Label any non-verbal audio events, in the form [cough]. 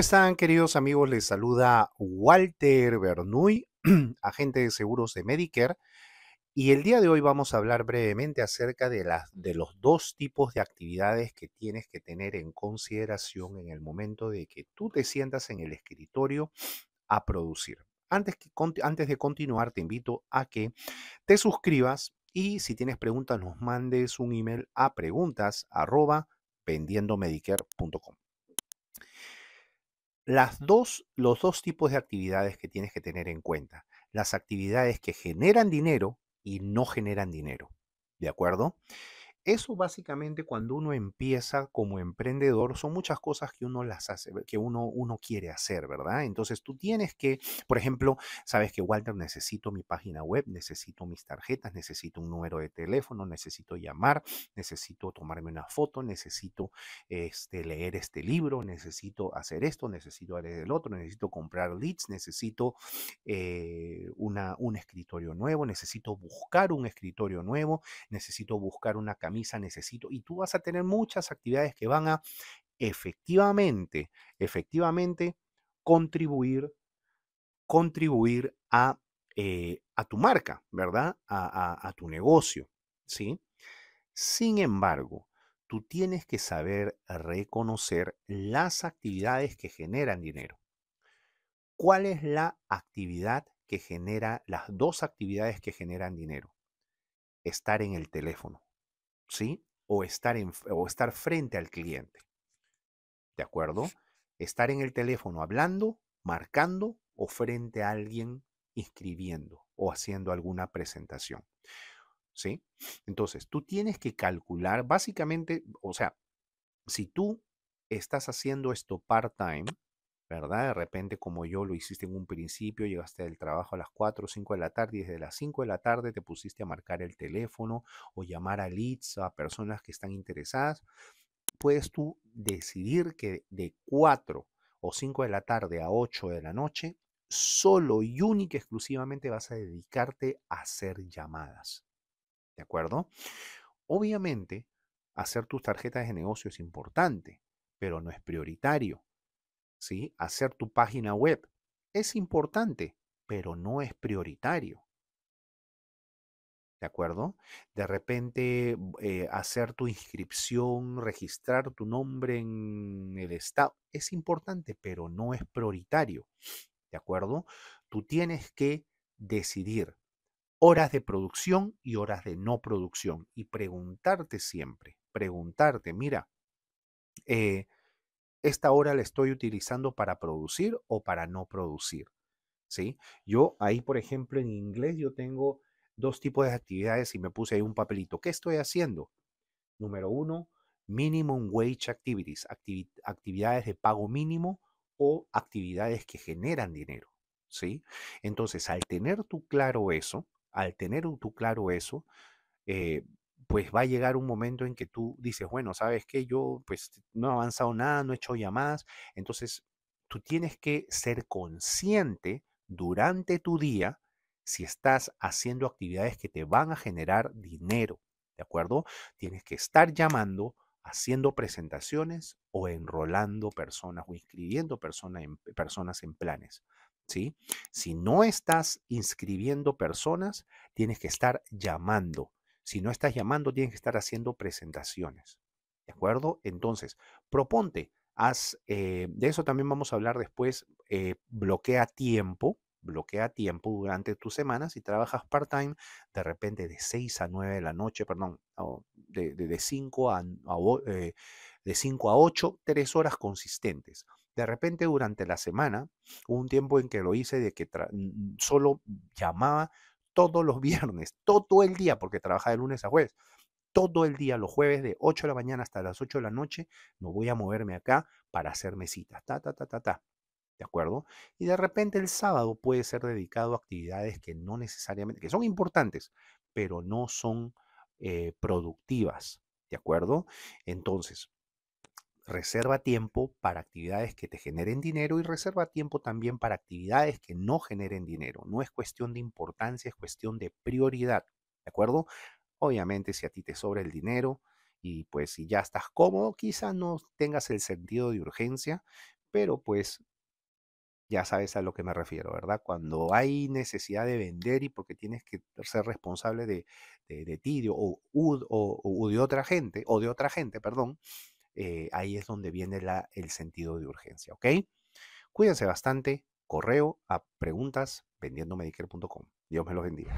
están, queridos amigos? Les saluda Walter Bernuy, [clears throat] agente de seguros de Medicare. Y el día de hoy vamos a hablar brevemente acerca de, las, de los dos tipos de actividades que tienes que tener en consideración en el momento de que tú te sientas en el escritorio a producir. Antes, que, antes de continuar, te invito a que te suscribas y si tienes preguntas, nos mandes un email a preguntas arroba las dos, los dos tipos de actividades que tienes que tener en cuenta. Las actividades que generan dinero y no generan dinero. ¿De acuerdo? Eso básicamente cuando uno empieza como emprendedor son muchas cosas que uno las hace, que uno, uno quiere hacer, ¿verdad? Entonces tú tienes que, por ejemplo, sabes que Walter necesito mi página web, necesito mis tarjetas, necesito un número de teléfono, necesito llamar, necesito tomarme una foto, necesito este, leer este libro, necesito hacer esto, necesito hacer el otro, necesito comprar leads, necesito eh, una, un escritorio nuevo, necesito buscar un escritorio nuevo, necesito buscar una misa necesito. Y tú vas a tener muchas actividades que van a efectivamente, efectivamente contribuir, contribuir a, eh, a tu marca, ¿verdad? A, a, a tu negocio, ¿sí? Sin embargo, tú tienes que saber reconocer las actividades que generan dinero. ¿Cuál es la actividad que genera, las dos actividades que generan dinero? Estar en el teléfono. ¿sí? O estar, en, o estar frente al cliente. ¿De acuerdo? Estar en el teléfono hablando, marcando o frente a alguien escribiendo o haciendo alguna presentación. ¿Sí? Entonces, tú tienes que calcular, básicamente, o sea, si tú estás haciendo esto part-time, ¿verdad? De repente, como yo lo hiciste en un principio, llegaste del trabajo a las 4 o 5 de la tarde y desde las 5 de la tarde te pusiste a marcar el teléfono o llamar a leads, a personas que están interesadas. Puedes tú decidir que de 4 o 5 de la tarde a 8 de la noche, solo y única exclusivamente vas a dedicarte a hacer llamadas. ¿De acuerdo? Obviamente, hacer tus tarjetas de negocio es importante, pero no es prioritario. ¿sí? hacer tu página web. Es importante, pero no es prioritario. ¿De acuerdo? De repente eh, hacer tu inscripción, registrar tu nombre en el estado, es importante, pero no es prioritario. ¿De acuerdo? Tú tienes que decidir horas de producción y horas de no producción y preguntarte siempre, preguntarte, mira, eh, esta hora la estoy utilizando para producir o para no producir. ¿sí? Yo ahí, por ejemplo, en inglés yo tengo dos tipos de actividades y me puse ahí un papelito. ¿Qué estoy haciendo? Número uno, minimum wage activities, actividades de pago mínimo o actividades que generan dinero. ¿sí? Entonces, al tener tú claro eso, al tener tú claro eso, eh, pues va a llegar un momento en que tú dices, bueno, sabes que yo pues no he avanzado nada, no he hecho llamadas, entonces tú tienes que ser consciente durante tu día si estás haciendo actividades que te van a generar dinero, ¿de acuerdo? Tienes que estar llamando, haciendo presentaciones o enrolando personas o inscribiendo personas en, personas en planes. ¿Sí? Si no estás inscribiendo personas, tienes que estar llamando si no estás llamando, tienes que estar haciendo presentaciones. ¿De acuerdo? Entonces, proponte. Haz, eh, de eso también vamos a hablar después. Eh, bloquea tiempo, bloquea tiempo durante tus semanas. Si trabajas part-time, de repente de 6 a 9 de la noche, perdón, de, 5 a, eh, de 5 a 8, 3 horas consistentes. De repente durante la semana, hubo un tiempo en que lo hice de que solo llamaba todos los viernes, todo el día, porque trabaja de lunes a jueves, todo el día, los jueves de 8 de la mañana hasta las 8 de la noche, no voy a moverme acá para hacerme mesitas, ta, ta, ta, ta, ta. ¿De acuerdo? Y de repente el sábado puede ser dedicado a actividades que no necesariamente, que son importantes, pero no son eh, productivas. ¿De acuerdo? Entonces, Reserva tiempo para actividades que te generen dinero y reserva tiempo también para actividades que no generen dinero. No es cuestión de importancia, es cuestión de prioridad. ¿De acuerdo? Obviamente si a ti te sobra el dinero y pues si ya estás cómodo, quizás no tengas el sentido de urgencia, pero pues ya sabes a lo que me refiero, ¿verdad? Cuando hay necesidad de vender y porque tienes que ser responsable de, de, ti o, o, o, de otra gente, o de otra gente, perdón, eh, ahí es donde viene el sentido de urgencia, ¿ok? Cuídense bastante, correo a preguntas vendiendomedicare.com. Dios me los bendiga.